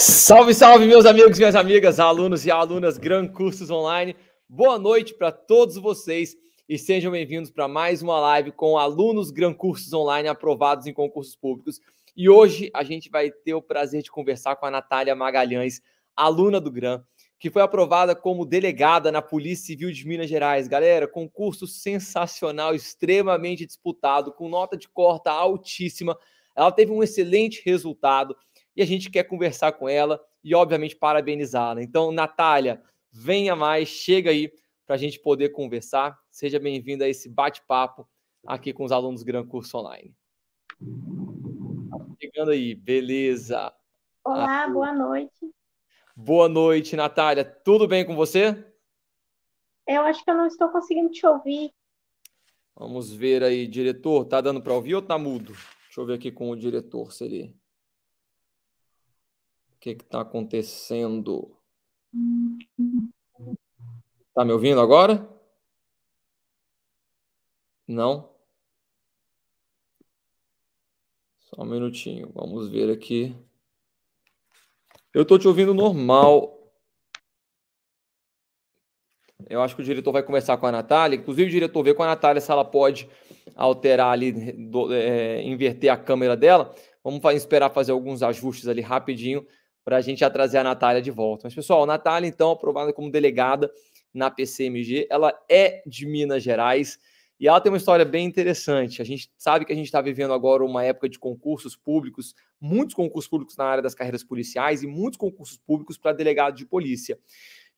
Salve, salve, meus amigos, minhas amigas, alunos e alunas Gran Cursos Online. Boa noite para todos vocês e sejam bem-vindos para mais uma live com alunos Gran Cursos Online aprovados em concursos públicos. E hoje a gente vai ter o prazer de conversar com a Natália Magalhães, aluna do Gran, que foi aprovada como delegada na Polícia Civil de Minas Gerais. Galera, concurso sensacional, extremamente disputado, com nota de corta altíssima. Ela teve um excelente resultado e a gente quer conversar com ela e, obviamente, parabenizá-la. Então, Natália, venha mais, chega aí para a gente poder conversar. Seja bem-vinda a esse bate-papo aqui com os alunos do Gran Curso Online. Chegando aí, beleza. Olá, ah, boa noite. Boa noite, Natália. Tudo bem com você? Eu acho que eu não estou conseguindo te ouvir. Vamos ver aí, diretor. Tá dando para ouvir ou tá mudo? Deixa eu ver aqui com o diretor se ele que está acontecendo? Está hum. me ouvindo agora? Não? Só um minutinho, vamos ver aqui. Eu estou te ouvindo normal. Eu acho que o diretor vai conversar com a Natália. Inclusive, o diretor vê com a Natália se ela pode alterar ali, do, é, inverter a câmera dela. Vamos esperar fazer alguns ajustes ali rapidinho para a gente já trazer a Natália de volta. Mas, pessoal, Natália, então, aprovada como delegada na PCMG, ela é de Minas Gerais e ela tem uma história bem interessante. A gente sabe que a gente está vivendo agora uma época de concursos públicos, muitos concursos públicos na área das carreiras policiais e muitos concursos públicos para delegado de polícia.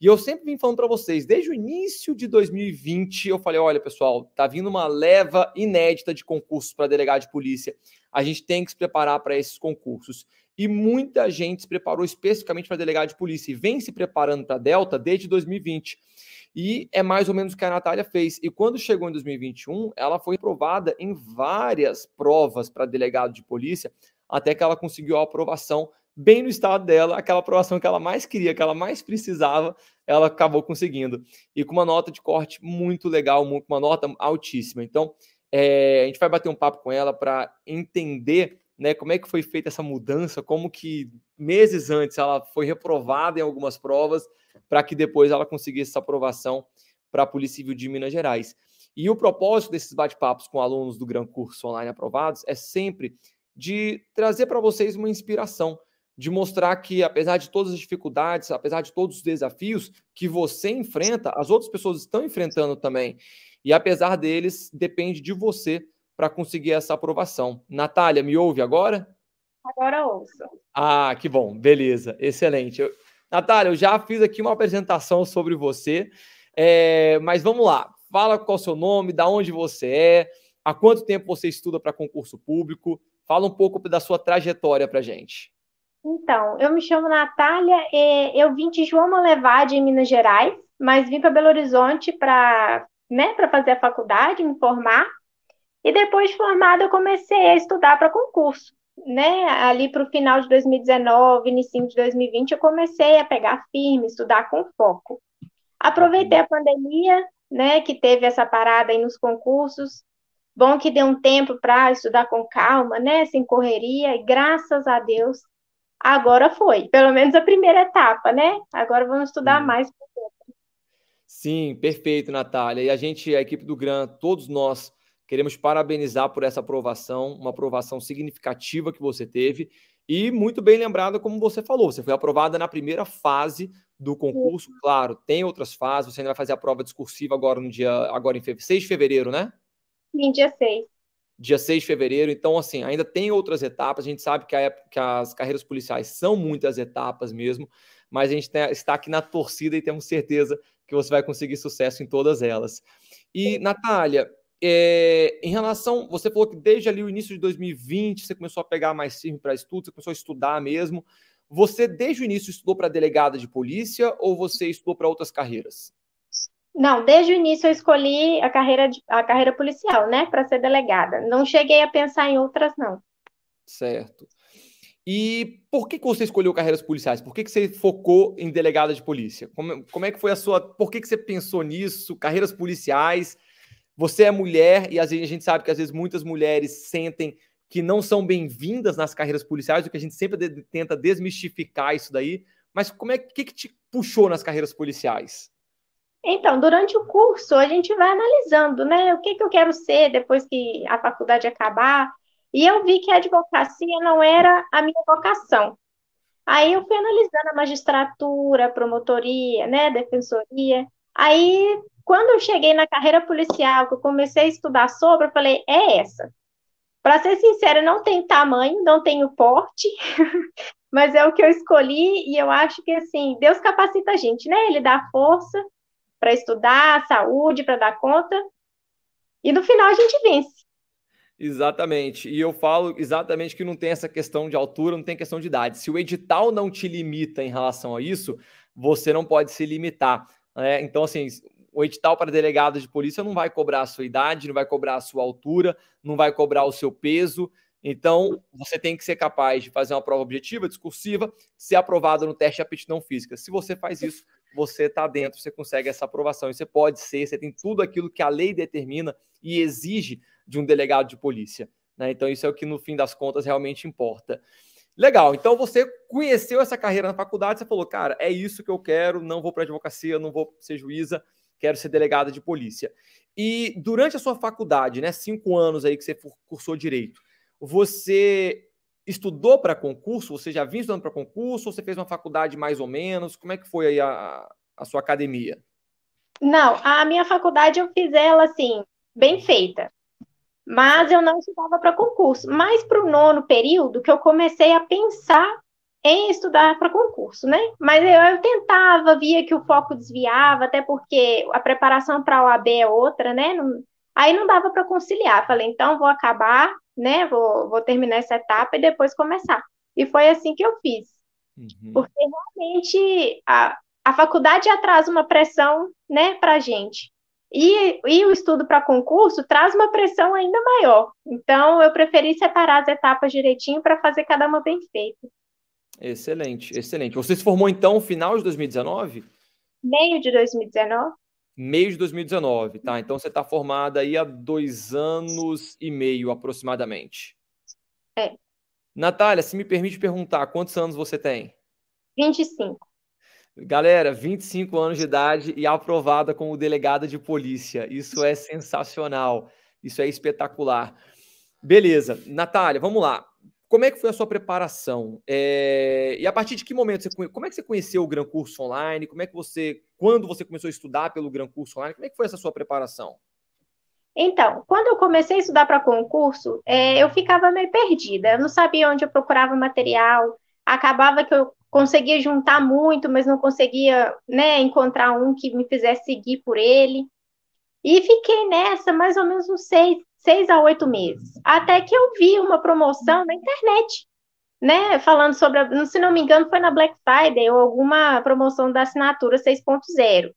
E eu sempre vim falando para vocês, desde o início de 2020, eu falei: olha, pessoal, tá vindo uma leva inédita de concursos para delegado de polícia. A gente tem que se preparar para esses concursos. E muita gente se preparou especificamente para delegado de polícia e vem se preparando para Delta desde 2020. E é mais ou menos o que a Natália fez. E quando chegou em 2021, ela foi aprovada em várias provas para delegado de polícia, até que ela conseguiu a aprovação bem no estado dela, aquela aprovação que ela mais queria, que ela mais precisava, ela acabou conseguindo. E com uma nota de corte muito legal, uma nota altíssima. Então, é, a gente vai bater um papo com ela para entender né? Como é que foi feita essa mudança? Como que meses antes ela foi reprovada em algumas provas para que depois ela conseguisse essa aprovação para a Polícia Civil de Minas Gerais. E o propósito desses bate-papos com alunos do Gran Curso Online Aprovados é sempre de trazer para vocês uma inspiração, de mostrar que, apesar de todas as dificuldades, apesar de todos os desafios que você enfrenta, as outras pessoas estão enfrentando também. E apesar deles, depende de você para conseguir essa aprovação. Natália, me ouve agora? Agora ouço. Ah, que bom, beleza, excelente. Eu... Natália, eu já fiz aqui uma apresentação sobre você, é... mas vamos lá. Fala qual é o seu nome, da onde você é, há quanto tempo você estuda para concurso público. Fala um pouco da sua trajetória para gente. Então, eu me chamo Natália, eu vim de João Malevade, em Minas Gerais, mas vim para Belo Horizonte para né, fazer a faculdade, me formar. E depois de formada, eu comecei a estudar para concurso. Né, ali para o final de 2019, início de 2020, eu comecei a pegar firme, estudar com foco. Aproveitei a pandemia, né, que teve essa parada aí nos concursos. Bom que deu um tempo para estudar com calma, né, sem correria, e graças a Deus, agora foi, pelo menos a primeira etapa, né? Agora vamos estudar Sim. mais. Sim, perfeito, Natália. E a gente, a equipe do GRAM, todos nós Queremos parabenizar por essa aprovação, uma aprovação significativa que você teve e muito bem lembrada, como você falou, você foi aprovada na primeira fase do concurso. Claro, tem outras fases, você ainda vai fazer a prova discursiva agora no dia agora em 6 de fevereiro, né? Sim, dia 6. Dia 6 de fevereiro, então assim, ainda tem outras etapas, a gente sabe que, a época, que as carreiras policiais são muitas etapas mesmo, mas a gente está aqui na torcida e temos certeza que você vai conseguir sucesso em todas elas. E, Natália, é, em relação, você falou que desde ali o início de 2020 você começou a pegar mais firme para estudo, você começou a estudar mesmo. Você desde o início estudou para delegada de polícia ou você estudou para outras carreiras? Não, desde o início eu escolhi a carreira, de, a carreira policial, né, para ser delegada. Não cheguei a pensar em outras, não. Certo. E por que, que você escolheu carreiras policiais? Por que, que você focou em delegada de polícia? Como, como é que foi a sua. Por que, que você pensou nisso? Carreiras policiais? Você é mulher e a gente sabe que às vezes muitas mulheres sentem que não são bem-vindas nas carreiras policiais, o que a gente sempre tenta desmistificar isso daí. Mas como é que, que te puxou nas carreiras policiais? Então, durante o curso, a gente vai analisando, né? O que, que eu quero ser depois que a faculdade acabar. E eu vi que a advocacia não era a minha vocação. Aí eu fui analisando a magistratura, promotoria, né, defensoria. Aí quando eu cheguei na carreira policial, que eu comecei a estudar sobre, eu falei, é essa. Para ser sincera, não tem tamanho, não tenho porte, mas é o que eu escolhi e eu acho que assim, Deus capacita a gente, né? Ele dá força para estudar, saúde, para dar conta. E no final a gente vence. Exatamente. E eu falo exatamente que não tem essa questão de altura, não tem questão de idade. Se o edital não te limita em relação a isso, você não pode se limitar. Né? Então, assim, o edital para delegado de polícia não vai cobrar a sua idade, não vai cobrar a sua altura, não vai cobrar o seu peso. Então, você tem que ser capaz de fazer uma prova objetiva, discursiva, ser aprovado no teste de aptidão física. Se você faz isso, você está dentro, você consegue essa aprovação. E você pode ser, você tem tudo aquilo que a lei determina e exige de um delegado de polícia. Né? Então, isso é o que, no fim das contas, realmente importa. Legal, então você conheceu essa carreira na faculdade, você falou, cara, é isso que eu quero, não vou para advocacia, não vou ser juíza, quero ser delegada de polícia. E durante a sua faculdade, né, cinco anos aí que você cursou direito, você estudou para concurso? Você já vinha estudando para concurso? Ou você fez uma faculdade mais ou menos? Como é que foi aí a, a sua academia? Não, a minha faculdade eu fiz ela assim, bem feita. Mas eu não estudava para concurso. Mas para o nono período que eu comecei a pensar em estudar para concurso, né? Mas eu, eu, tentava, via que o foco desviava, até porque a preparação para a OAB é outra, né? Não, aí não dava para conciliar. Falei, então vou acabar, né? Vou, vou terminar essa etapa e depois começar. E foi assim que eu fiz. Uhum. Porque realmente a, a faculdade já traz uma pressão, né, para a gente. E, e o estudo para concurso traz uma pressão ainda maior. Então, eu preferi separar as etapas direitinho para fazer cada uma bem feita. Excelente, excelente. Você se formou então final de 2019? Meio de 2019. Meio de 2019, tá? Então você está formada aí há dois anos e meio aproximadamente. É. Natália, se me permite perguntar, quantos anos você tem? 25. Galera, 25 anos de idade e aprovada como delegada de polícia. Isso é sensacional. Isso é espetacular. Beleza. Natália, vamos lá. Como é que foi a sua preparação? É... E a partir de que momento você como é que você conheceu o Gran Curso Online? Como é que você quando você começou a estudar pelo Gran Curso Online? Como é que foi essa sua preparação? Então, quando eu comecei a estudar para concurso, é, eu ficava meio perdida. Eu não sabia onde eu procurava material. Acabava que eu conseguia juntar muito, mas não conseguia né, encontrar um que me fizesse seguir por ele. E fiquei nessa mais ou menos uns seis, seis a oito meses. Até que eu vi uma promoção na internet, né? Falando sobre, a, se não me engano, foi na Black Friday ou alguma promoção da assinatura 6.0.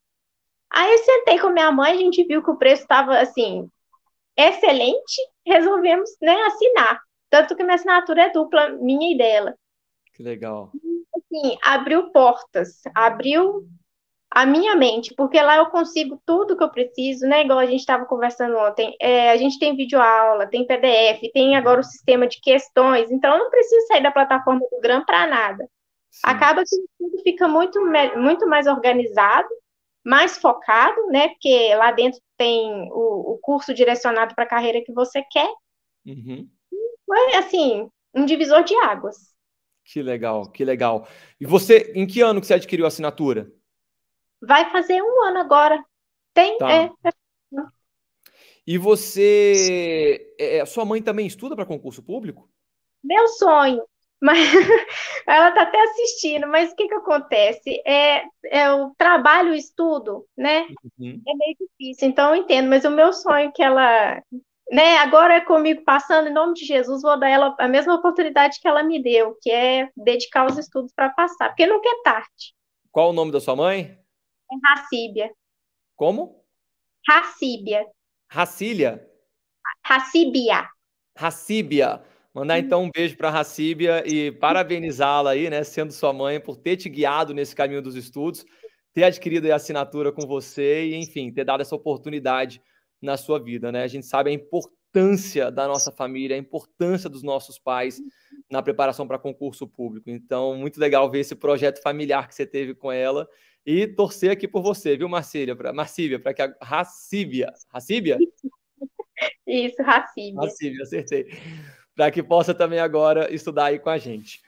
Aí eu sentei com minha mãe, a gente viu que o preço estava assim excelente, resolvemos né, assinar. Tanto que minha assinatura é dupla, minha e dela. Que legal. Assim, abriu portas, abriu a minha mente, porque lá eu consigo tudo que eu preciso, né? Igual a gente estava conversando ontem, é, a gente tem videoaula, tem PDF, tem agora o sistema de questões, então eu não preciso sair da plataforma do Gram para nada. Sim. Acaba que tudo fica muito, muito mais organizado, mais focado, né? Porque lá dentro tem o, o curso direcionado para a carreira que você quer. Uhum. assim, um divisor de águas. Que legal, que legal. E você, em que ano que você adquiriu a assinatura? Vai fazer um ano agora. Tem. Tá. É, é. e você. É, é, sua mãe também estuda para concurso público? Meu sonho. Mas ela está até assistindo, mas o que, que acontece? É, é o trabalho, o estudo, né? Uhum. É meio difícil, então eu entendo, mas o meu sonho é que ela. Né, agora é comigo passando, em nome de Jesus, vou dar ela a mesma oportunidade que ela me deu, que é dedicar os estudos para passar, porque nunca é tarde. Qual o nome da sua mãe? Racíbia. Como? Racíbia. Racília? Racíbia. Racíbia. Mandar uhum. então um beijo para a Racíbia e parabenizá-la aí, né, sendo sua mãe, por ter te guiado nesse caminho dos estudos, ter adquirido a assinatura com você e, enfim, ter dado essa oportunidade na sua vida, né? A gente sabe a importância da nossa família, a importância dos nossos pais uhum. na preparação para concurso público. Então, muito legal ver esse projeto familiar que você teve com ela e torcer aqui por você, viu, Marcília? Pra, Marcília, para que a Racíbia. Racíbia? Isso, Racíbia. Racíbia, acertei. Para que possa também agora estudar aí com a gente.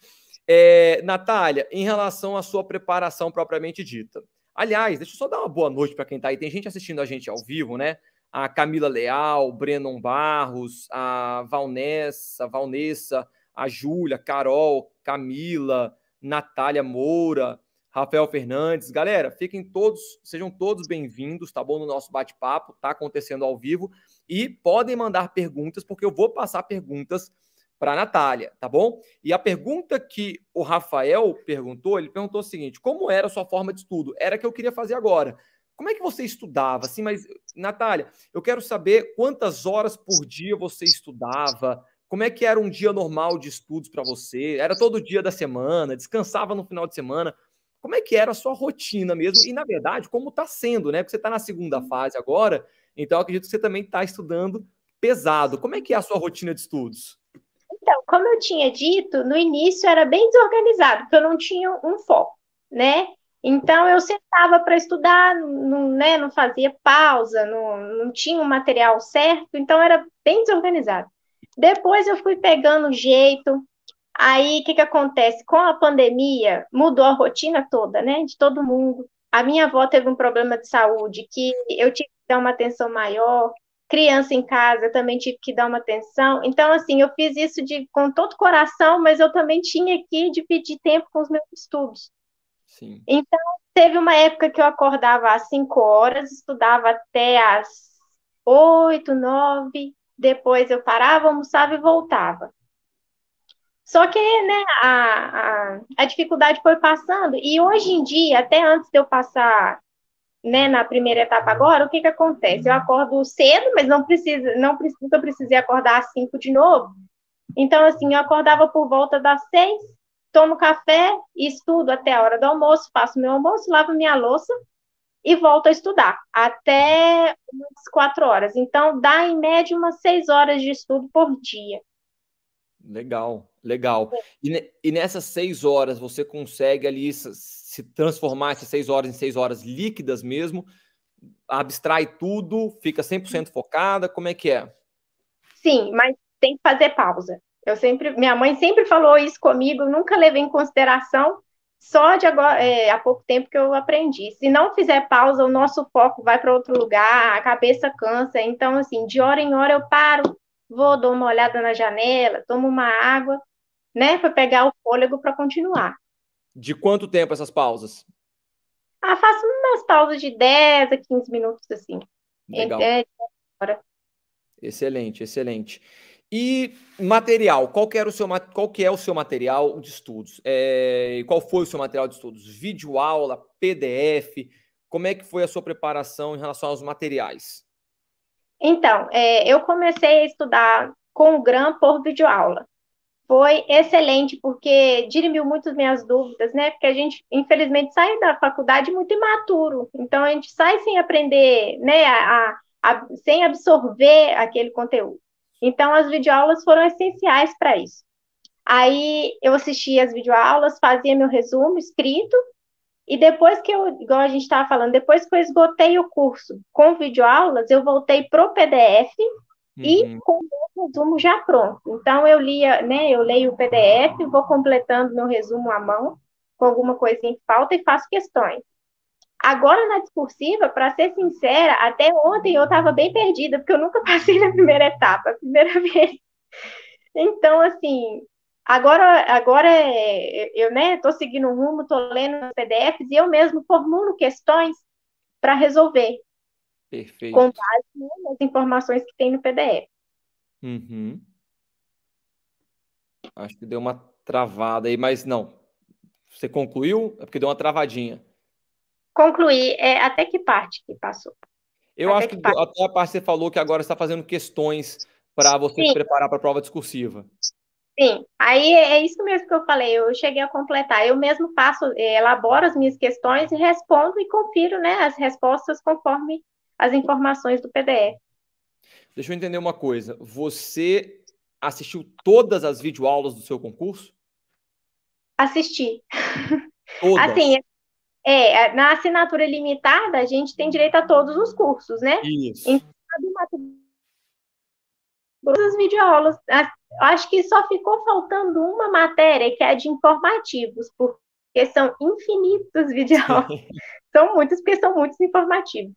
É, Natália, em relação à sua preparação propriamente dita. Aliás, deixa eu só dar uma boa noite para quem está aí. Tem gente assistindo a gente ao vivo, né? A Camila Leal, Brennan Barros, a Valnessa, a Valnessa, a Júlia, Carol, Camila, Natália Moura, Rafael Fernandes. Galera, fiquem todos, sejam todos bem-vindos, tá bom? No nosso bate-papo, tá acontecendo ao vivo. E podem mandar perguntas, porque eu vou passar perguntas para a Natália, tá bom? E a pergunta que o Rafael perguntou, ele perguntou o seguinte: como era a sua forma de estudo? Era a que eu queria fazer agora. Como é que você estudava? Assim, mas, Natália, eu quero saber quantas horas por dia você estudava. Como é que era um dia normal de estudos para você? Era todo dia da semana? Descansava no final de semana? como é que era a sua rotina mesmo, e na verdade, como está sendo, né? Porque você está na segunda uhum. fase agora, então acredito que você também está estudando pesado. Como é que é a sua rotina de estudos? Então, como eu tinha dito, no início era bem desorganizado, porque eu não tinha um foco, né? Então eu sentava para estudar, não, né, não fazia pausa, não, não tinha o material certo, então era bem desorganizado. Depois eu fui pegando jeito, Aí, o que, que acontece? Com a pandemia, mudou a rotina toda, né? De todo mundo. A minha avó teve um problema de saúde que eu tive que dar uma atenção maior. Criança em casa, eu também tive que dar uma atenção. Então, assim, eu fiz isso de, com todo o coração, mas eu também tinha que dividir tempo com os meus estudos. Sim. Então, teve uma época que eu acordava às 5 horas, estudava até às 8, 9, depois eu parava, almoçava e voltava. Só que né, a, a, a, dificuldade foi passando, e hoje em dia, até antes de eu passar né, na primeira etapa agora, o que, que acontece? Eu acordo cedo, mas não precisa, não precisa, nunca precisei acordar às 5 de novo. Então, assim, eu acordava por volta das 6, tomo café, estudo até a hora do almoço, faço meu almoço, lavo minha louça e volto a estudar até umas 4 horas. Então, dá em média umas 6 horas de estudo por dia. Legal, Legal. E, e, nessas seis horas, você consegue ali se transformar essas seis horas em seis horas líquidas mesmo? Abstrai tudo, fica 100% focada? Como é que é? Sim, mas tem que fazer pausa. Eu sempre, minha mãe sempre falou isso comigo, nunca levei em consideração, só de agora, é, há pouco tempo que eu aprendi. Se não fizer pausa, o nosso foco vai para outro lugar, a cabeça cansa. Então, assim, de hora em hora eu paro, vou, dou uma olhada na janela, tomo uma água né, para pegar o fôlego para continuar. De quanto tempo essas pausas? Ah, faço umas pausas de 10 a 15 minutos, assim. Legal. Excelente, excelente. E material, qual, era o seu, qual que é o seu material de estudos? É, qual foi o seu material de estudos? Vídeo aula, PDF? Como é que foi a sua preparação em relação aos materiais? Então, é, eu comecei a estudar com o GRAM por videoaula foi excelente, porque dirimiu muitas minhas dúvidas, né? Porque a gente, infelizmente, sai da faculdade muito imaturo. Então, a gente sai sem aprender, né? A, a, sem absorver aquele conteúdo. Então, as videoaulas foram essenciais para isso. Aí, eu assistia as videoaulas, fazia meu resumo escrito, e depois que eu, igual a gente estava falando, depois que eu esgotei o curso com videoaulas, eu voltei para o PDF e uhum. com o resumo já pronto. Então eu lia, né, eu leio o PDF, vou completando meu resumo à mão, com alguma coisinha em falta e faço questões. Agora na discursiva, para ser sincera, até ontem eu estava bem perdida, porque eu nunca passei na primeira etapa, a primeira vez. Então, assim, agora agora é, eu né, estou seguindo o rumo, estou lendo os PDFs e eu mesmo formulo questões para resolver. Perfeito. Com base nas informações que tem no PDF. Uhum. Acho que deu uma travada aí, mas não. Você concluiu? É porque deu uma travadinha. Concluí. É, até que parte que passou? Eu até acho que, que até a parte que você falou que agora está fazendo questões para você Sim. se preparar para a prova discursiva. Sim, aí é, é isso mesmo que eu falei, eu cheguei a completar, eu mesmo faço, eh, elaboro as minhas questões e respondo e confiro né, as respostas conforme as informações do PDF. Deixa eu entender uma coisa. Você assistiu todas as videoaulas do seu concurso? Assisti. Todas. Assim, é, é na assinatura limitada, a gente tem direito a todos os cursos, né? Isso. Então, todas as videoaulas, acho que só ficou faltando uma matéria, que é a de informativos, porque são infinitos videoaulas. são muitos, porque são muitos informativos.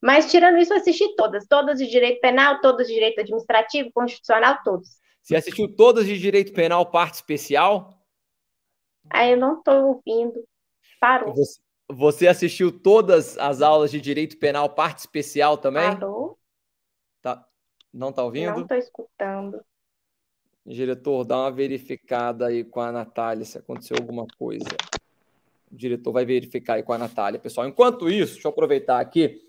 Mas tirando isso, eu assisti todas, todas de direito penal, todas de direito administrativo, constitucional, todos. Você assistiu todas de direito penal, parte especial? Ah, eu não estou ouvindo. Parou. Você, você, assistiu todas as aulas de direito penal, parte especial também? Parou. Tá, não está ouvindo? Não estou escutando. Diretor, dá uma verificada aí com a Natália se aconteceu alguma coisa. O diretor vai verificar aí com a Natália, pessoal. Enquanto isso, deixa eu aproveitar aqui.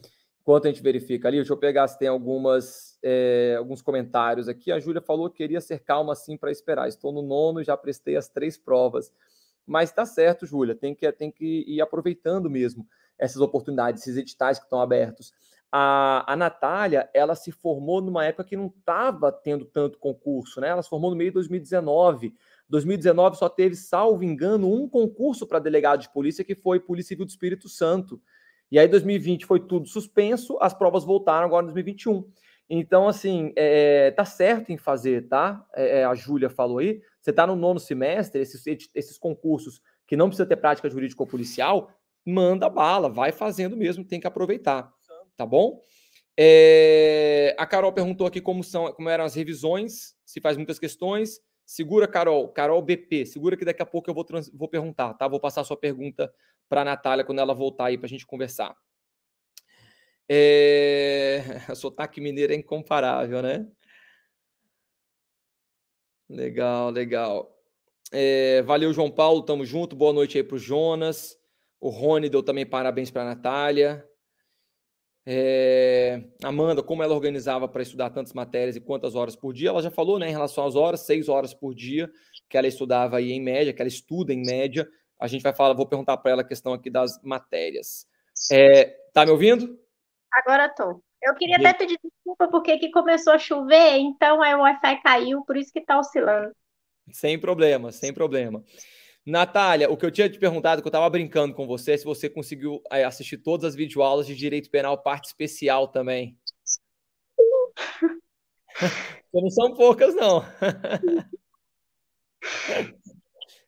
Enquanto a gente verifica ali, deixa eu pegar se tem algumas, é, alguns comentários aqui. A Júlia falou que queria ser calma assim para esperar. Estou no nono, já prestei as três provas. Mas está certo, Júlia, tem que, tem que ir aproveitando mesmo essas oportunidades, esses editais que estão abertos. A, a Natália, ela se formou numa época que não estava tendo tanto concurso, né? Ela se formou no meio de 2019. 2019 só teve, salvo engano, um concurso para delegado de polícia, que foi Polícia Civil do Espírito Santo. E aí 2020 foi tudo suspenso, as provas voltaram agora em 2021. Então, assim, é, é, tá certo em fazer, tá? É, é, a Júlia falou aí, você tá no nono semestre, esses, esses concursos que não precisa ter prática jurídico-policial, manda bala, vai fazendo mesmo, tem que aproveitar, tá bom? É, a Carol perguntou aqui como, são, como eram as revisões, se faz muitas questões. Segura, Carol, Carol BP, segura que daqui a pouco eu vou, trans, vou perguntar, tá? Vou passar a sua pergunta para a Natália quando ela voltar aí para a gente conversar. É... Sotaque mineiro é incomparável, né? Legal, legal. É... Valeu, João Paulo, tamo junto. Boa noite aí pro Jonas. O Rony deu também parabéns para a Natália. É... Amanda, como ela organizava para estudar tantas matérias e quantas horas por dia? Ela já falou, né, em relação às horas, seis horas por dia que ela estudava aí em média, que ela estuda em média, a gente vai falar, vou perguntar para ela a questão aqui das matérias. É, tá me ouvindo? Agora tô. Eu queria até pedir desculpa porque aqui começou a chover, então aí o Wi-Fi caiu, por isso que está oscilando. Sem problema, sem problema. Natália, o que eu tinha te perguntado, que eu estava brincando com você, é se você conseguiu eh, assistir todas as videoaulas de Direito Penal, parte especial também. não são poucas, não.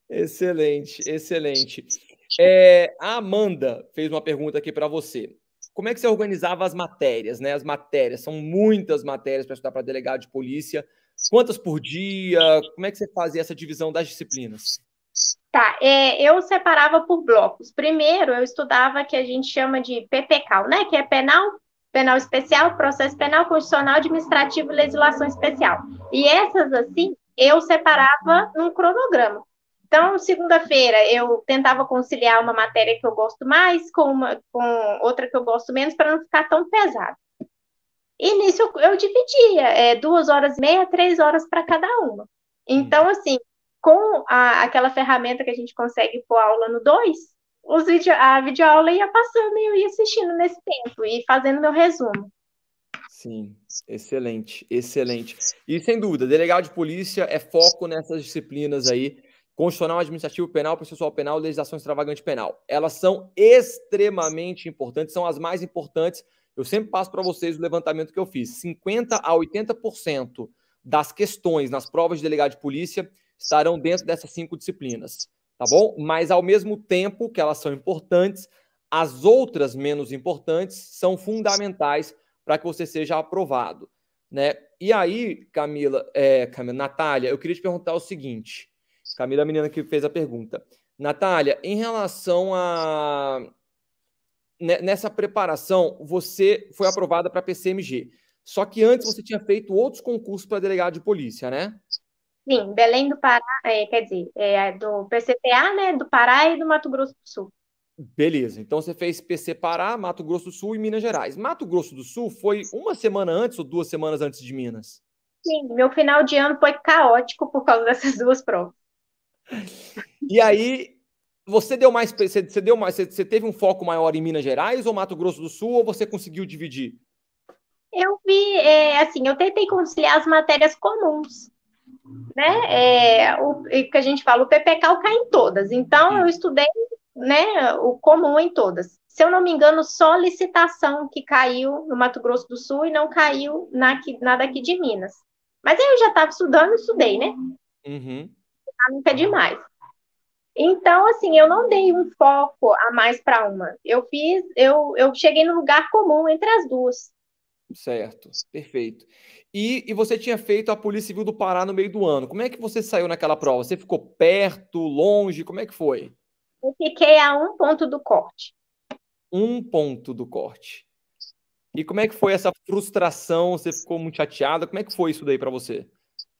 Excelente, excelente. É, a Amanda fez uma pergunta aqui para você. Como é que você organizava as matérias, né? As matérias, são muitas matérias para estudar para delegado de polícia. Quantas por dia? Como é que você fazia essa divisão das disciplinas? Tá, é, eu separava por blocos. Primeiro, eu estudava que a gente chama de PPCAL, né? Que é penal, penal especial, processo penal, constitucional, administrativo e legislação especial. E essas, assim, eu separava num cronograma. Então, segunda-feira, eu tentava conciliar uma matéria que eu gosto mais com, uma, com outra que eu gosto menos, para não ficar tão pesado. E nisso eu, eu dividia, é, duas horas e meia, três horas para cada uma. Então, uhum. assim, com a, aquela ferramenta que a gente consegue pôr aula no 2, video, a videoaula ia passando e eu ia assistindo nesse tempo e fazendo meu resumo. Sim, excelente, excelente. E sem dúvida, delegado de polícia é foco nessas disciplinas aí constitucional, administrativo, penal, processual penal, legislação extravagante penal. Elas são extremamente importantes, são as mais importantes. Eu sempre passo para vocês o levantamento que eu fiz. 50 a 80% das questões nas provas de delegado de polícia estarão dentro dessas cinco disciplinas, tá bom? Mas ao mesmo tempo que elas são importantes, as outras menos importantes são fundamentais para que você seja aprovado, né? E aí, Camila, é, Camila, Natália, eu queria te perguntar o seguinte: Camila, é a menina que fez a pergunta. Natália, em relação a. Nessa preparação, você foi aprovada para PCMG. Só que antes você tinha feito outros concursos para delegado de polícia, né? Sim, Belém do Pará, é, quer dizer, é, do PCPA, né? Do Pará e do Mato Grosso do Sul. Beleza, então você fez PC Pará, Mato Grosso do Sul e Minas Gerais. Mato Grosso do Sul foi uma semana antes ou duas semanas antes de Minas? Sim, meu final de ano foi caótico por causa dessas duas provas. E aí, você deu mais, você, deu mais, você, teve um foco maior em Minas Gerais ou Mato Grosso do Sul ou você conseguiu dividir? Eu vi, é, assim, eu tentei conciliar as matérias comuns, né? É, o que a gente fala, o PPK cai em todas. Então eu uhum. estudei, né, o comum em todas. Se eu não me engano, só licitação que caiu no Mato Grosso do Sul e não caiu na, na daqui de Minas. Mas aí eu já estava estudando, estudei, né? Uhum nunca é demais. Então, assim, eu não dei um foco a mais para uma. Eu fiz, eu, eu cheguei no lugar comum entre as duas. Certo, perfeito. E, e você tinha feito a Polícia Civil do Pará no meio do ano. Como é que você saiu naquela prova? Você ficou perto, longe? Como é que foi? Eu fiquei a um ponto do corte. Um ponto do corte. E como é que foi essa frustração? Você ficou muito chateada? Como é que foi isso daí para você?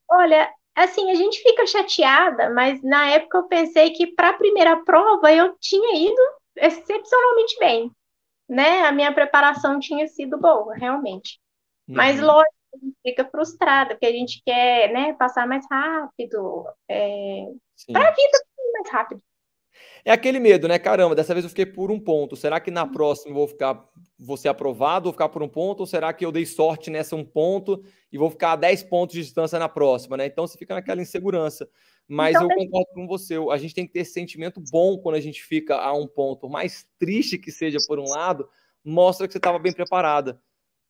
Olha, assim, a gente fica chateada, mas na época eu pensei que para a primeira prova eu tinha ido excepcionalmente bem, né? A minha preparação tinha sido boa, realmente. Uhum. Mas lógico, a gente fica frustrada, porque a gente quer, né, passar mais rápido, é... para a vida mais rápido. É aquele medo, né? Caramba, dessa vez eu fiquei por um ponto. Será que na uhum. próxima eu vou ficar, vou ser aprovado, vou ficar por um ponto? Ou será que eu dei sorte nessa um ponto e vou ficar a 10 pontos de distância na próxima, né? Então você fica naquela insegurança. Mas então, eu concordo com você. A gente tem que ter esse sentimento bom quando a gente fica a um ponto. Por mais triste que seja por um lado, mostra que você estava bem preparada.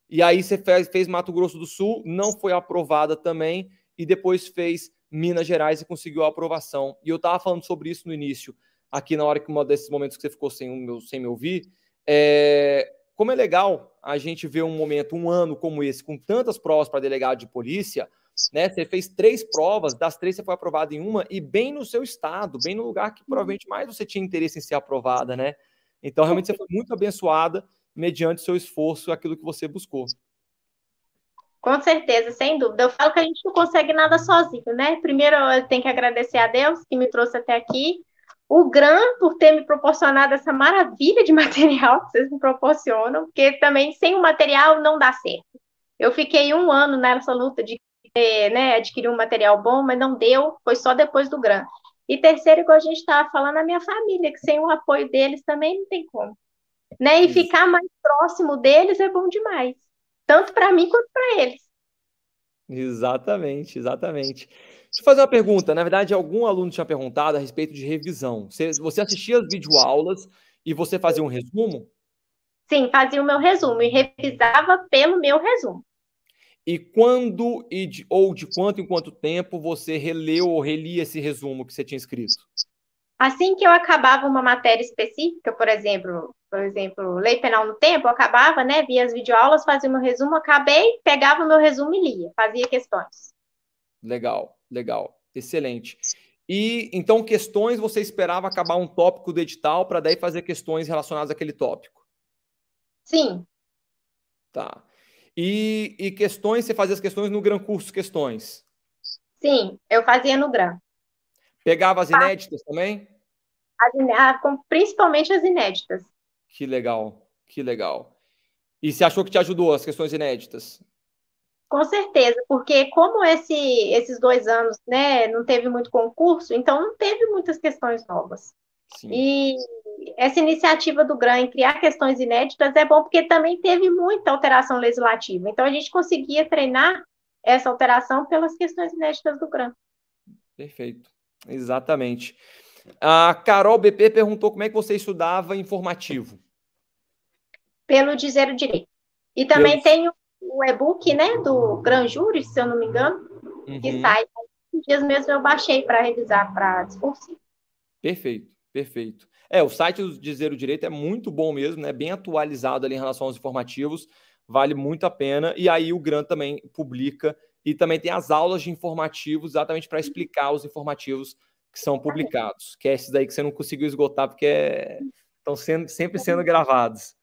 E aí você fez, fez Mato Grosso do Sul, não foi aprovada também, e depois fez Minas Gerais e conseguiu a aprovação. E eu estava falando sobre isso no início aqui na hora que uma desses momentos que você ficou sem, meu, sem me ouvir. É, como é legal a gente ver um momento, um ano como esse, com tantas provas para delegado de polícia, né? Você fez três provas, das três você foi aprovado em uma, e bem no seu estado, bem no lugar que provavelmente uhum. mais você tinha interesse em ser aprovada, né? Então, realmente, você foi muito abençoada mediante seu esforço, aquilo que você buscou. Com certeza, sem dúvida. Eu falo que a gente não consegue nada sozinho, né? Primeiro, eu tenho que agradecer a Deus que me trouxe até aqui, o Gran por ter me proporcionado essa maravilha de material que vocês me proporcionam, porque também sem o material não dá certo. Eu fiquei um ano nessa luta de né, adquirir um material bom, mas não deu, foi só depois do Gran. E terceiro, igual a gente estava falando, a minha família, que sem o apoio deles também não tem como. Né? E Isso. ficar mais próximo deles é bom demais, tanto para mim quanto para eles. Exatamente, exatamente. Deixa eu fazer uma pergunta. Na verdade, algum aluno tinha perguntado a respeito de revisão. Você, você assistia as videoaulas e você fazia um resumo? Sim, fazia o meu resumo e revisava pelo meu resumo. E quando e de, ou de quanto em quanto tempo você releu ou relia esse resumo que você tinha escrito? Assim que eu acabava uma matéria específica, por exemplo, por exemplo, lei penal no tempo, eu acabava, né, via as videoaulas, fazia o meu resumo, acabei, pegava o meu resumo e lia, fazia questões. Legal, legal, excelente. E então, questões, você esperava acabar um tópico do edital para daí fazer questões relacionadas àquele tópico? Sim. Tá. E, e questões, você fazia as questões no Gran Curso Questões? Sim, eu fazia no Gran. Pegava as ah. inéditas também? As, ah, principalmente as inéditas. Que legal, que legal. E você achou que te ajudou as questões inéditas? Com certeza, porque como esse, esses dois anos né, não teve muito concurso, então não teve muitas questões novas. Sim. E essa iniciativa do GRAM em criar questões inéditas é bom porque também teve muita alteração legislativa. Então a gente conseguia treinar essa alteração pelas questões inéditas do GRAM. Perfeito, exatamente. A Carol BP perguntou como é que você estudava informativo. Pelo dizer o direito. E também Deus. tem o e-book, né, do Gran Júri, se eu não me engano, uhum. que sai. Dias mesmo eu baixei para revisar para discursivo. Perfeito, perfeito. É, o site do Dizer o Direito é muito bom mesmo, né? Bem atualizado ali em relação aos informativos, vale muito a pena. E aí o Gran também publica e também tem as aulas de informativos, exatamente para explicar os informativos que são publicados, que é esses daí que você não conseguiu esgotar porque é... estão sendo, sempre sendo gravados.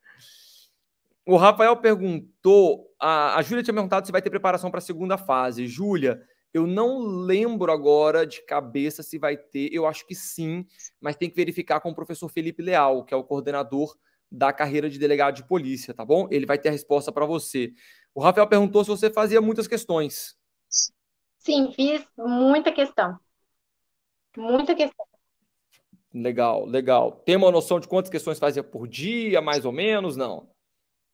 O Rafael perguntou, a, a Júlia tinha perguntado se vai ter preparação para a segunda fase. Júlia, eu não lembro agora de cabeça se vai ter, eu acho que sim, mas tem que verificar com o professor Felipe Leal, que é o coordenador da carreira de delegado de polícia, tá bom? Ele vai ter a resposta para você. O Rafael perguntou se você fazia muitas questões. Sim, fiz muita questão. Muita questão. Legal, legal. Tem uma noção de quantas questões fazia por dia, mais ou menos? Não.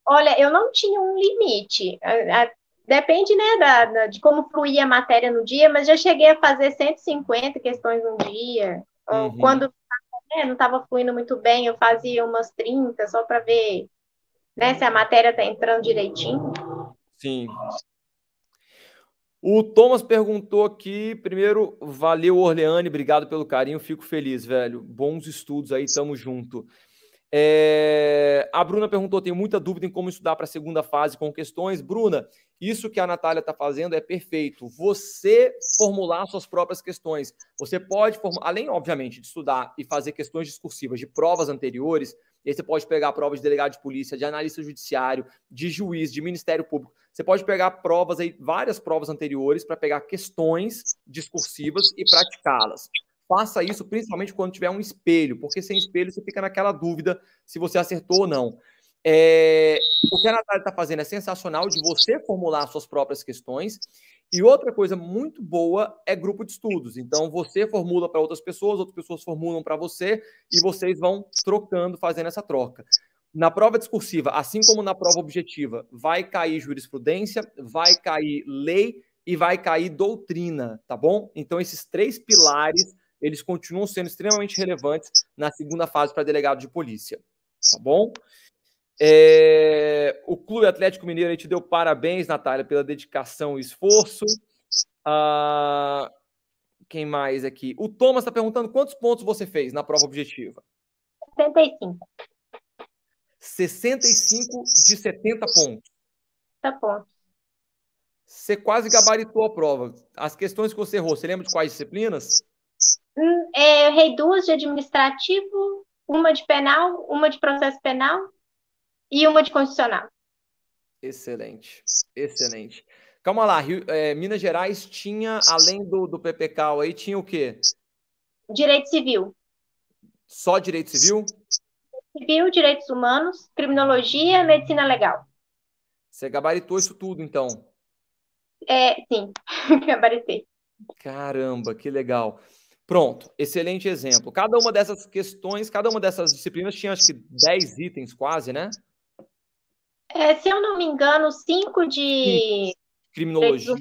Olha, eu não tinha um limite. Depende, né, da, da, de como fluía a matéria no dia, mas já cheguei a fazer 150 questões no dia. Uhum. Quando né, não estava fluindo muito bem, eu fazia umas 30 só para ver né, se a matéria está entrando direitinho. Sim. O Thomas perguntou aqui, primeiro, valeu Orleane, obrigado pelo carinho, fico feliz, velho. Bons estudos aí, tamo junto. É... A Bruna perguntou, tenho muita dúvida em como estudar para a segunda fase com questões. Bruna, isso que a Natália está fazendo é perfeito. Você formular suas próprias questões. Você pode, form... além, obviamente, de estudar e fazer questões discursivas de provas anteriores, e aí você pode pegar provas de delegado de polícia, de analista judiciário, de juiz, de Ministério Público. Você pode pegar provas aí, várias provas anteriores para pegar questões discursivas e praticá-las. Faça isso principalmente quando tiver um espelho, porque sem espelho você fica naquela dúvida se você acertou ou não. É, o que a Natália está fazendo é sensacional de você formular suas próprias questões e outra coisa muito boa é grupo de estudos. Então, você formula para outras pessoas, outras pessoas formulam para você e vocês vão trocando, fazendo essa troca. Na prova discursiva, assim como na prova objetiva, vai cair jurisprudência, vai cair lei e vai cair doutrina, tá bom? Então, esses três pilares, eles continuam sendo extremamente relevantes na segunda fase para delegado de polícia, tá bom? É, o Clube Atlético Mineiro te deu parabéns, Natália, pela dedicação e esforço. Ah, quem mais aqui? O Thomas está perguntando quantos pontos você fez na prova objetiva. 75. 65 de 70 pontos. 70 tá pontos. Você quase gabaritou a prova. As questões que você errou, você lembra de quais disciplinas? Hum, é, eu errei duas de administrativo, uma de penal, uma de processo penal e uma de constitucional. Excelente, excelente. Calma lá, Rio, é, Minas Gerais tinha, além do, do PPCAL aí, tinha o quê? Direito civil. Só direito civil? Civil, direitos humanos, criminologia, medicina legal. Você gabaritou isso tudo, então? É, sim, gabaritei. Caramba, que legal. Pronto, excelente exemplo. Cada uma dessas questões, cada uma dessas disciplinas tinha acho que 10 itens quase, né? É, se eu não me engano, cinco de. Criminologia.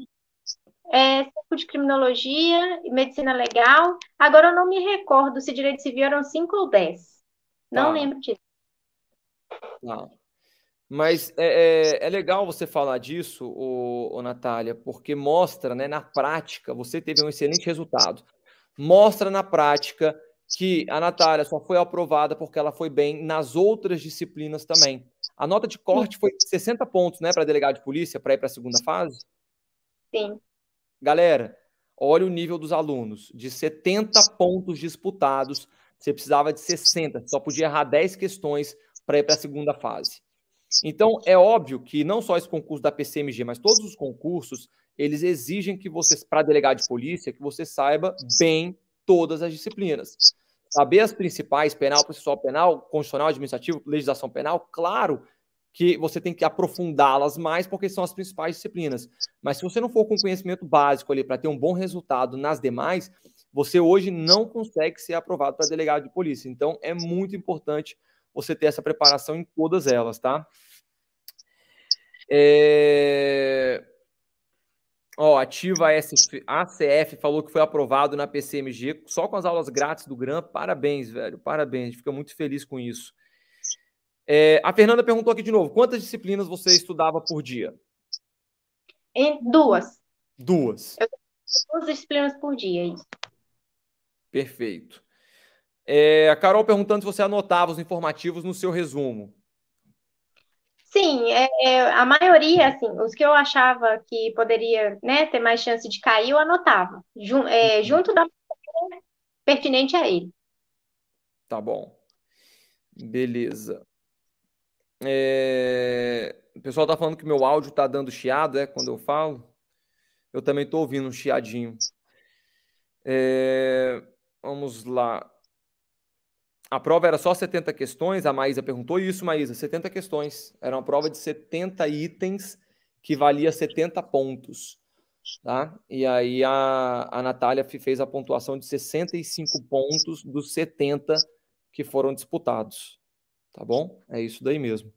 É, cinco de criminologia e medicina legal. Agora eu não me recordo se direito civil eram cinco ou dez. Não ah. lembro disso. Ah. Mas é, é, é, legal você falar disso, ô, ô, Natália, porque mostra, né, na prática, você teve um excelente resultado. Mostra na prática que a Natália só foi aprovada porque ela foi bem nas outras disciplinas também. A nota de corte foi 60 pontos, né, para delegado de polícia, para ir para a segunda fase? Sim. Galera, olha o nível dos alunos. De 70 pontos disputados, você precisava de 60, só podia errar 10 questões para ir para a segunda fase. Então, é óbvio que não só esse concurso da PCMG, mas todos os concursos, eles exigem que você, para delegado de polícia, que você saiba bem todas as disciplinas saber as principais, penal, processual penal, constitucional, administrativo, legislação penal, claro que você tem que aprofundá-las mais porque são as principais disciplinas. Mas se você não for com conhecimento básico ali para ter um bom resultado nas demais, você hoje não consegue ser aprovado para delegado de polícia. Então é muito importante você ter essa preparação em todas elas, tá? É... Ó, oh, ativa a ACF, falou que foi aprovado na PCMG só com as aulas grátis do GRAM. Parabéns, velho, parabéns. A gente fica muito feliz com isso. É, a Fernanda perguntou aqui de novo: quantas disciplinas você estudava por dia? Em duas. Duas. Eu, duas disciplinas por dia, isso. Perfeito. É, a Carol perguntando se você anotava os informativos no seu resumo. Sim, é, é, a maioria, assim, os que eu achava que poderia né, ter mais chance de cair, eu anotava, jun, é, uhum. junto da pertinente a ele. Tá bom. Beleza. É... O pessoal tá falando que meu áudio tá dando chiado, é? Quando eu falo. Eu também tô ouvindo um chiadinho. É... Vamos lá a prova era só 70 questões, a Maísa perguntou isso, Maísa, 70 questões. Era uma prova de 70 itens que valia 70 pontos. Tá? E aí a, a Natália fez a pontuação de 65 pontos dos 70 que foram disputados. Tá bom? É isso daí mesmo.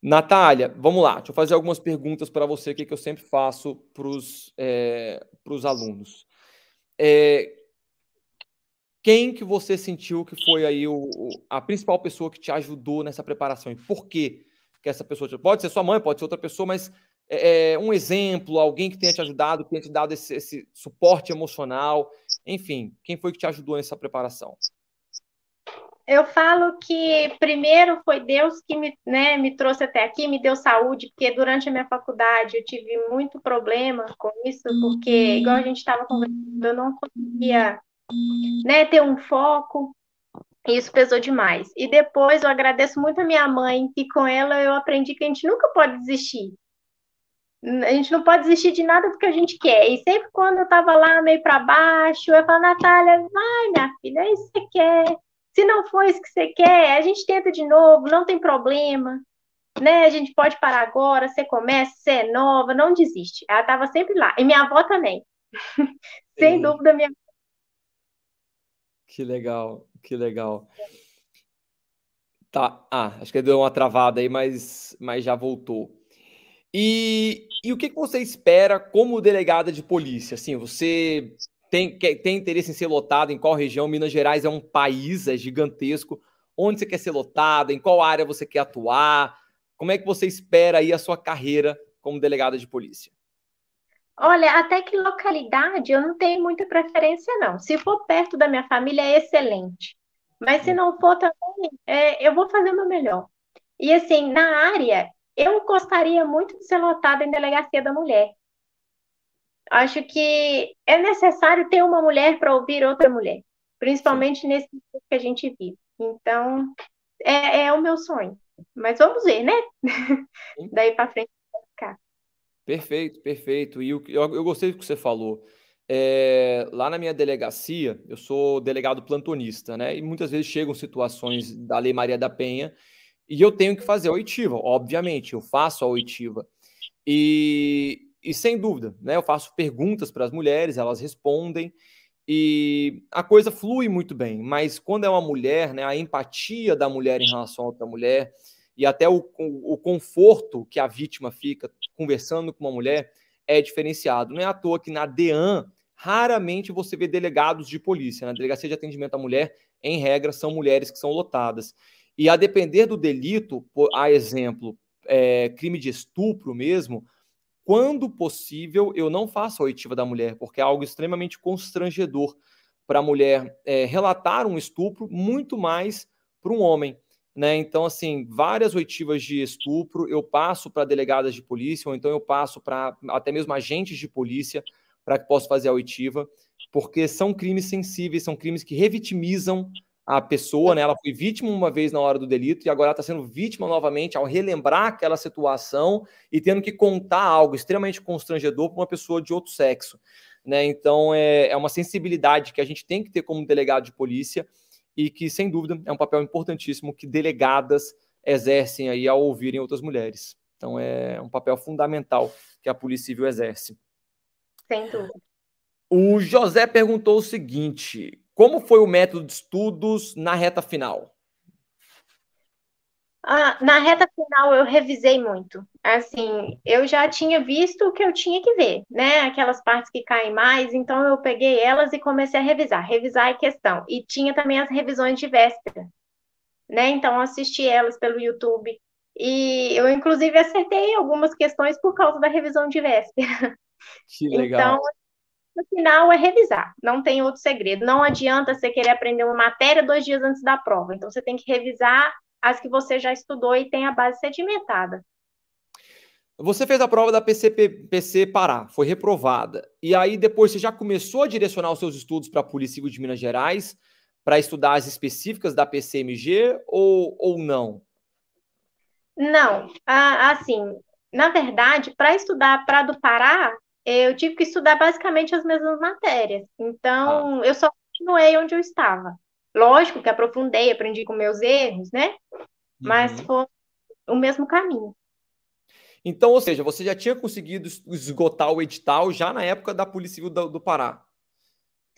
Natália, vamos lá. Deixa eu fazer algumas perguntas para você aqui que eu sempre faço para os é, eh, alunos. É, quem que você sentiu que foi aí o, o, a principal pessoa que te ajudou nessa preparação? E por que que essa pessoa... Te... Pode ser sua mãe, pode ser outra pessoa, mas é, é um exemplo, alguém que tenha te ajudado, que tenha te dado esse, esse suporte emocional, enfim, quem foi que te ajudou nessa preparação? Eu falo que primeiro foi Deus que me, né, me trouxe até aqui, me deu saúde, porque durante a minha faculdade eu tive muito problema com isso, porque, igual a uhum. gente estava conversando, eu não conseguia né, ter um foco. Isso pesou demais. E depois eu agradeço muito a minha mãe, que com ela eu aprendi que a gente nunca pode desistir. A gente não pode desistir de nada do que a gente quer. E sempre quando eu estava lá meio para baixo, eu falava, Natália, vai, minha filha, é isso que você quer. Se não for isso que você quer, a gente tenta de novo, não tem problema. Né? A gente pode parar agora, você começa, você é nova, não desiste. Ela estava sempre lá. E minha avó também. Sem dúvida, minha que legal, que legal. Tá, ah, acho que deu uma travada aí, mas, mas já voltou. E, e o que você espera como delegada de polícia? Assim, você tem, tem interesse em ser lotada em qual região? Minas Gerais é um país, é gigantesco. Onde você quer ser lotada? Em qual área você quer atuar? Como é que você espera aí a sua carreira como delegada de polícia? Olha, até que localidade eu não tenho muita preferência, não. Se for perto da minha família, é excelente. Mas se não for também, é, eu vou fazer o meu melhor. E assim, na área, eu gostaria muito de ser lotada em delegacia da mulher. Acho que é necessário ter uma mulher para ouvir outra mulher, principalmente Sim. nesse tempo que a gente vive. Então, é, é o meu sonho. Mas vamos ver, né? Daí para frente Perfeito, perfeito. E eu, eu gostei do que você falou. É, lá na minha delegacia, eu sou delegado plantonista, né? E muitas vezes chegam situações da Lei Maria da Penha e eu tenho que fazer a oitiva, obviamente, eu faço a oitiva. E, e sem dúvida, né? Eu faço perguntas para as mulheres, elas respondem e a coisa flui muito bem, mas quando é uma mulher, né, a empatia da mulher em relação a outra mulher e até o, o conforto que a vítima fica conversando com uma mulher é diferenciado. Não é à toa que na DEAN raramente você vê delegados de polícia. Na delegacia de atendimento à mulher, em regra, são mulheres que são lotadas. E a depender do delito, a exemplo, é, crime de estupro mesmo, quando possível, eu não faço a oitiva da mulher, porque é algo extremamente constrangedor para a mulher é, relatar um estupro, muito mais para um homem. Né? Então, assim, várias oitivas de estupro eu passo para delegadas de polícia, ou então eu passo para até mesmo agentes de polícia para que possa fazer a oitiva, porque são crimes sensíveis, são crimes que revitimizam a pessoa, né? Ela foi vítima uma vez na hora do delito e agora está sendo vítima novamente ao relembrar aquela situação e tendo que contar algo extremamente constrangedor para uma pessoa de outro sexo, né? Então é, é uma sensibilidade que a gente tem que ter como delegado de polícia e que, sem dúvida, é um papel importantíssimo que delegadas exercem aí ao ouvirem outras mulheres. Então, é um papel fundamental que a Polícia Civil exerce. Sem dúvida. O José perguntou o seguinte: como foi o método de estudos na reta final? Ah, na reta final eu revisei muito. Assim, eu já tinha visto o que eu tinha que ver, né? Aquelas partes que caem mais, então eu peguei elas e comecei a revisar. Revisar é questão. E tinha também as revisões de véspera, né? Então eu assisti elas pelo YouTube. E eu, inclusive, acertei algumas questões por causa da revisão de véspera. Que então, legal. Então, no final é revisar, não tem outro segredo. Não adianta você querer aprender uma matéria dois dias antes da prova. Então, você tem que revisar as que você já estudou e tem a base sedimentada. Você fez a prova da PCP, PC Pará, foi reprovada. E aí depois você já começou a direcionar os seus estudos para a Polícia Civil de Minas Gerais, para estudar as específicas da PCMG ou, ou não? Não, ah, assim, na verdade, para estudar para do Pará, eu tive que estudar basicamente as mesmas matérias. Então, ah. eu só continuei onde eu estava. Lógico que aprofundei, aprendi com meus erros, né? Mas uhum. foi o mesmo caminho. Então, ou seja, você já tinha conseguido esgotar o edital já na época da Polícia Civil do, do Pará?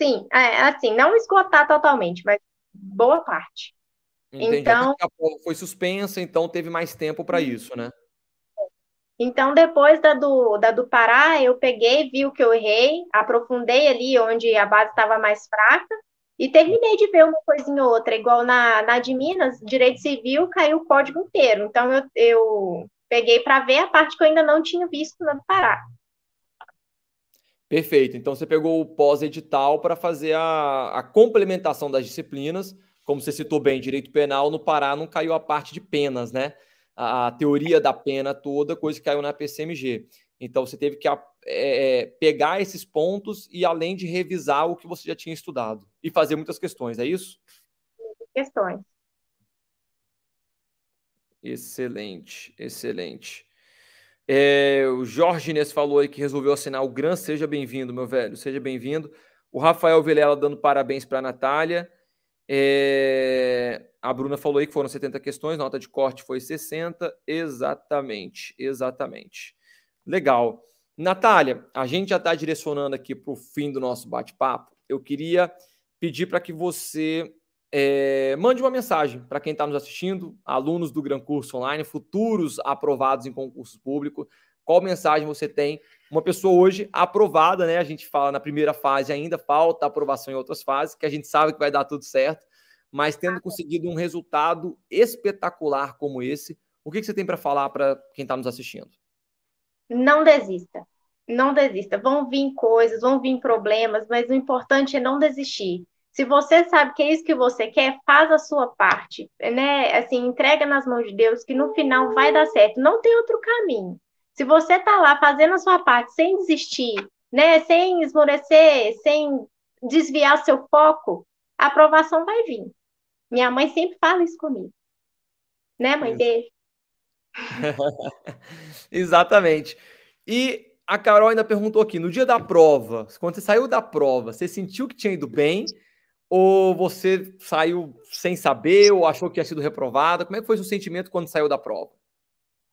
Sim, é, assim, não esgotar totalmente, mas boa parte. Entendi. Então, foi suspensa, então teve mais tempo para uhum. isso, né? Então, depois da do, da do Pará, eu peguei, vi o que eu errei, aprofundei ali onde a base estava mais fraca e terminei de ver uma coisa em outra, igual na, na de Minas, direito civil caiu o código inteiro. Então eu, eu peguei para ver a parte que eu ainda não tinha visto na Pará. Perfeito. Então você pegou o pós-edital para fazer a, a complementação das disciplinas. Como você citou bem, direito penal no Pará não caiu a parte de penas, né? A, a teoria da pena toda, coisa que caiu na PCMG. Então você teve que é, é, pegar esses pontos e além de revisar o que você já tinha estudado e fazer muitas questões, é isso? Questões. Excelente, excelente. É, o Jorge Inês falou aí que resolveu assinar o Gran. Seja bem-vindo, meu velho. Seja bem-vindo. O Rafael Vilela dando parabéns para a Natália. É, a Bruna falou aí que foram 70 questões, nota de corte foi 60. Exatamente, exatamente. Legal. Natália, a gente já está direcionando aqui para o fim do nosso bate-papo. Eu queria pedir para que você é, mande uma mensagem para quem está nos assistindo, alunos do Gran Curso Online, futuros aprovados em concurso público. Qual mensagem você tem? Uma pessoa hoje aprovada, né? A gente fala na primeira fase ainda, falta aprovação em outras fases, que a gente sabe que vai dar tudo certo, mas tendo conseguido um resultado espetacular como esse, o que, que você tem para falar para quem está nos assistindo? Não desista não desista. Vão vir coisas, vão vir problemas, mas o importante é não desistir. Se você sabe que é isso que você quer, faz a sua parte, né? Assim, entrega nas mãos de Deus que no final vai dar certo. Não tem outro caminho. Se você tá lá fazendo a sua parte sem desistir, né, sem esmorecer, sem desviar seu foco, a aprovação vai vir. Minha mãe sempre fala isso comigo. Né, mãe? Beijo. Exatamente. E a Carol ainda perguntou aqui: no dia da prova, quando você saiu da prova, você sentiu que tinha ido bem? Ou você saiu sem saber, ou achou que tinha sido reprovada? Como é que foi o seu sentimento quando saiu da prova?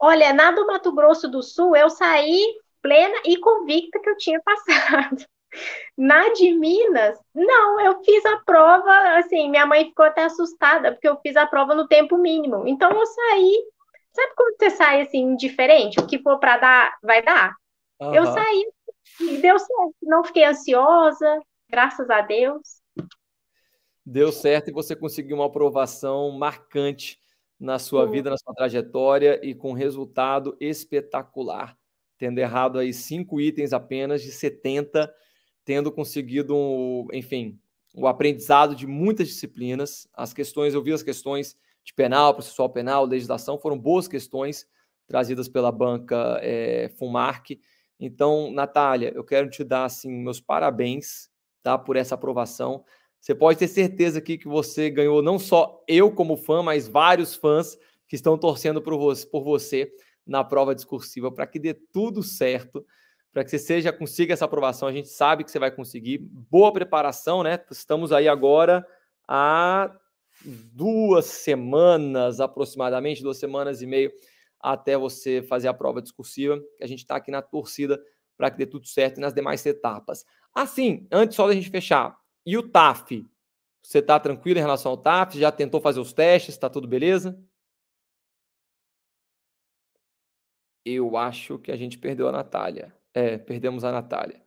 Olha, na do Mato Grosso do Sul, eu saí plena e convicta que eu tinha passado. Na de Minas, não, eu fiz a prova, assim, minha mãe ficou até assustada, porque eu fiz a prova no tempo mínimo. Então eu saí, sabe quando você sai assim, indiferente? O que for para dar, vai dar. Uhum. Eu saí e deu certo. Não fiquei ansiosa, graças a Deus. Deu certo e você conseguiu uma aprovação marcante na sua vida, na sua trajetória e com resultado espetacular. Tendo errado aí cinco itens apenas de 70, tendo conseguido, um, enfim, o um aprendizado de muitas disciplinas. As questões, eu vi as questões de penal, processual penal, legislação, foram boas questões trazidas pela banca é, eh, Fumarc então, Natália, eu quero te dar assim meus parabéns, tá, por essa aprovação. Você pode ter certeza aqui que você ganhou não só eu como fã, mas vários fãs que estão torcendo por você na prova discursiva para que dê tudo certo, para que você seja consiga essa aprovação. A gente sabe que você vai conseguir. Boa preparação, né? Estamos aí agora há duas semanas, aproximadamente duas semanas e meio até você fazer a prova discursiva. A gente está aqui na torcida para que dê tudo certo nas demais etapas. Assim, antes só da gente fechar, e o TAF? Você está tranquilo em relação ao TAF? Já tentou fazer os testes? Está tudo beleza? Eu acho que a gente perdeu a Natália. É, perdemos a Natália.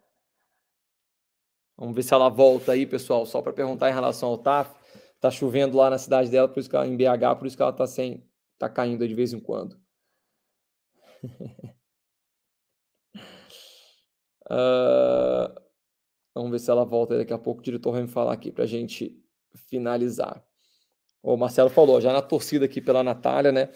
Vamos ver se ela volta aí, pessoal, só para perguntar em relação ao TAF. Está chovendo lá na cidade dela, por isso que ela, em BH, por isso que ela está sem está caindo de vez em quando uh, vamos ver se ela volta daqui a pouco. O diretor vai me falar aqui para a gente finalizar. O Marcelo falou, já na torcida aqui pela Natália, né?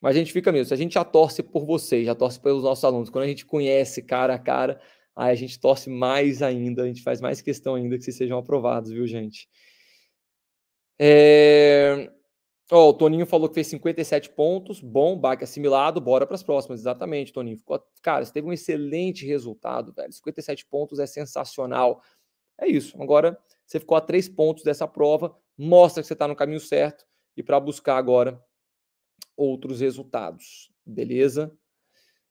Mas a gente fica mesmo. Se A gente já torce por vocês, já torce pelos nossos alunos. Quando a gente conhece cara a cara, aí a gente torce mais ainda, a gente faz mais questão ainda que vocês sejam aprovados, viu, gente? É... Ó, oh, o Toninho falou que fez 57 pontos, bom, baque assimilado, bora para as próximas. Exatamente, Toninho. Ficou, cara, você teve um excelente resultado, velho. 57 pontos é sensacional. É isso. Agora você ficou a três pontos dessa prova, mostra que você está no caminho certo e para buscar agora outros resultados. Beleza?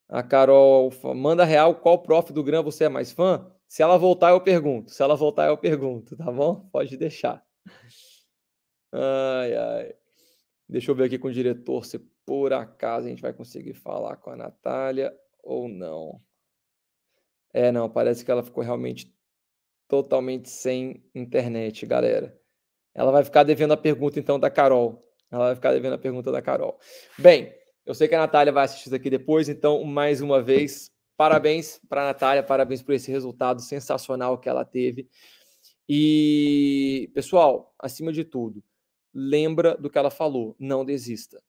A Carol manda real qual prof do Gran você é mais fã? Se ela voltar, eu pergunto. Se ela voltar, eu pergunto, tá bom? Pode deixar. Ai, ai. Deixa eu ver aqui com o diretor se por acaso a gente vai conseguir falar com a Natália ou não. É, não, parece que ela ficou realmente totalmente sem internet, galera. Ela vai ficar devendo a pergunta, então, da Carol. Ela vai ficar devendo a pergunta da Carol. Bem, eu sei que a Natália vai assistir isso aqui depois, então, mais uma vez, parabéns para a Natália, parabéns por esse resultado sensacional que ela teve. E, pessoal, acima de tudo, lembra do que ela falou, não desista.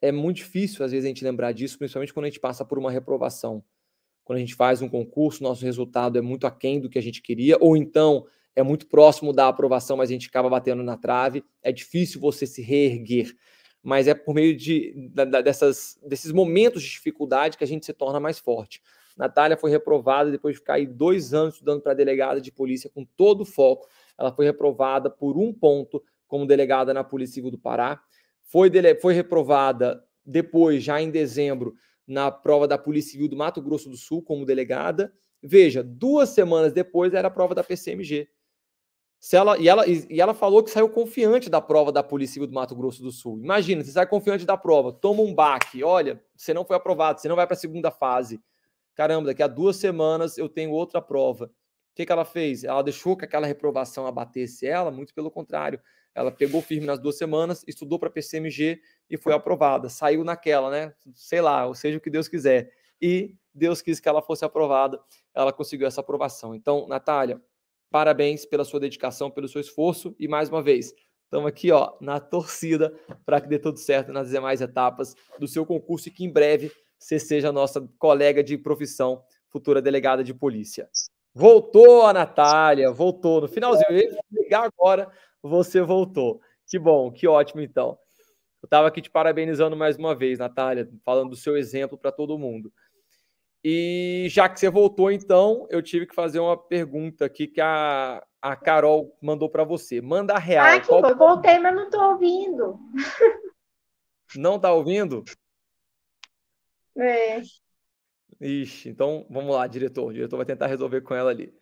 É muito difícil, às vezes, a gente lembrar disso, principalmente quando a gente passa por uma reprovação. Quando a gente faz um concurso, nosso resultado é muito aquém do que a gente queria, ou então é muito próximo da aprovação, mas a gente acaba batendo na trave. É difícil você se reerguer, mas é por meio de, da, dessas, desses momentos de dificuldade que a gente se torna mais forte. Natália foi reprovada depois de ficar aí dois anos estudando para delegada de polícia com todo o foco. Ela foi reprovada por um ponto como delegada na Polícia Civil do Pará. Foi, dele... foi reprovada depois, já em dezembro, na prova da Polícia Civil do Mato Grosso do Sul como delegada. Veja, duas semanas depois era a prova da PCMG. Se ela, e, ela, e ela falou que saiu confiante da prova da Polícia Civil do Mato Grosso do Sul. Imagina, você sai confiante da prova, toma um baque, olha, você não foi aprovado, você não vai para a segunda fase. Caramba, daqui a duas semanas eu tenho outra prova. O que, que ela fez? Ela deixou que aquela reprovação abatesse ela? Muito pelo contrário. Ela pegou firme nas duas semanas, estudou para PCMG e foi aprovada. Saiu naquela, né? Sei lá, ou seja o que Deus quiser. E Deus quis que ela fosse aprovada, ela conseguiu essa aprovação. Então, Natália, parabéns pela sua dedicação, pelo seu esforço e mais uma vez, estamos aqui ó, na torcida para que dê tudo certo nas demais etapas do seu concurso e que em breve você seja nossa colega de profissão, futura delegada de polícia. Voltou a Natália, voltou no finalzinho. Eu ia ligar agora você voltou. Que bom, que ótimo então. Eu estava aqui te parabenizando mais uma vez, Natália, falando do seu exemplo para todo mundo. E já que você voltou, então, eu tive que fazer uma pergunta aqui que a, a Carol mandou para você. Manda a real. Ah, que qual... eu voltei, mas não estou ouvindo. Não está ouvindo? É. Ixi, então vamos lá, diretor. O diretor vai tentar resolver com ela ali.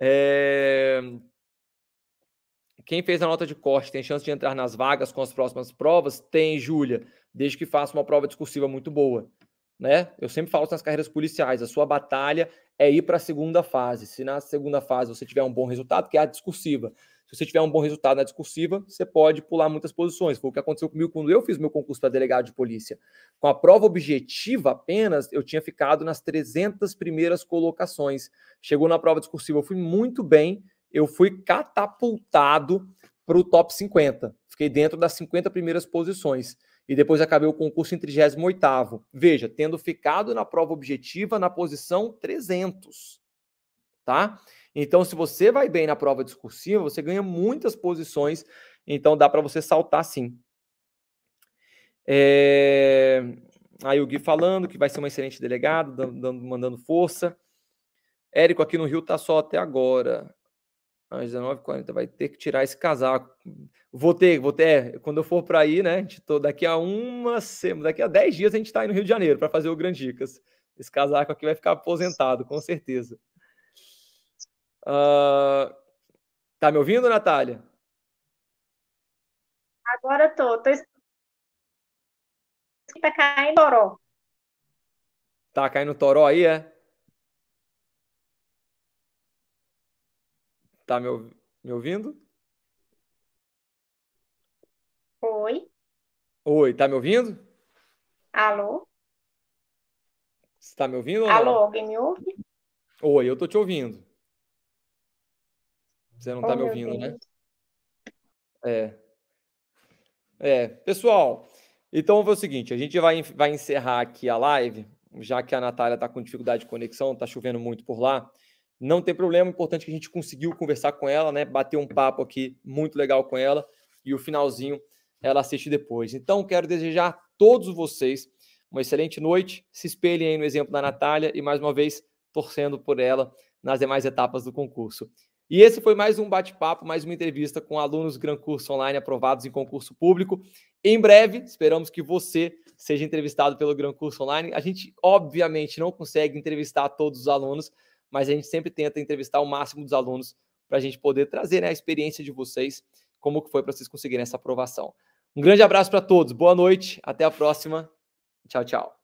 É... Quem fez a nota de corte tem chance de entrar nas vagas com as próximas provas? Tem, Júlia, desde que faça uma prova discursiva muito boa. Né? Eu sempre falo nas carreiras policiais, a sua batalha é ir para a segunda fase. Se na segunda fase você tiver um bom resultado, que é a discursiva. Se você tiver um bom resultado na discursiva, você pode pular muitas posições. Foi o que aconteceu comigo quando eu fiz meu concurso para delegado de polícia. Com a prova objetiva apenas, eu tinha ficado nas 300 primeiras colocações. Chegou na prova discursiva, eu fui muito bem eu fui catapultado para o top 50. Fiquei dentro das 50 primeiras posições. E depois acabei o concurso em 38 Veja, tendo ficado na prova objetiva na posição 300. Tá? Então, se você vai bem na prova discursiva, você ganha muitas posições. Então, dá para você saltar sim. É... Aí o Gui falando que vai ser um excelente delegado, dando, mandando força. Érico aqui no Rio tá só até agora às 19h40, vai ter que tirar esse casaco. Vou ter, vou ter, é, quando eu for para aí, né? Tô, daqui a uma semana, daqui a 10 dias a gente está aí no Rio de Janeiro para fazer o Grand Dicas. Esse casaco aqui vai ficar aposentado, com certeza. Uh, tá me ouvindo, Natália? Agora tô, tô Tá caindo toró. Tá caindo toró aí, é? Tá me, me ouvindo? Oi. Oi, tá me ouvindo? Alô? Você tá me ouvindo? Alô, alguém me ouve? Oi, eu tô te ouvindo. Você não oh, tá me ouvindo, né? É. É, pessoal, então fazer o seguinte, a gente vai, vai encerrar aqui a live, já que a Natália tá com dificuldade de conexão, tá chovendo muito por lá. Não tem problema, é importante que a gente conseguiu conversar com ela, né? Bater um papo aqui muito legal com ela e o finalzinho ela assiste depois. Então, quero desejar a todos vocês uma excelente noite. Se espelhem aí no exemplo da Natália e, mais uma vez, torcendo por ela nas demais etapas do concurso. E esse foi mais um bate-papo, mais uma entrevista com alunos do Gran Curso Online aprovados em concurso público. Em breve, esperamos que você seja entrevistado pelo Gran Curso Online. A gente, obviamente, não consegue entrevistar todos os alunos, mas a gente sempre tenta entrevistar o máximo dos alunos para a gente poder trazer né, a experiência de vocês, como que foi para vocês conseguirem essa aprovação. Um grande abraço para todos, boa noite, até a próxima. Tchau, tchau.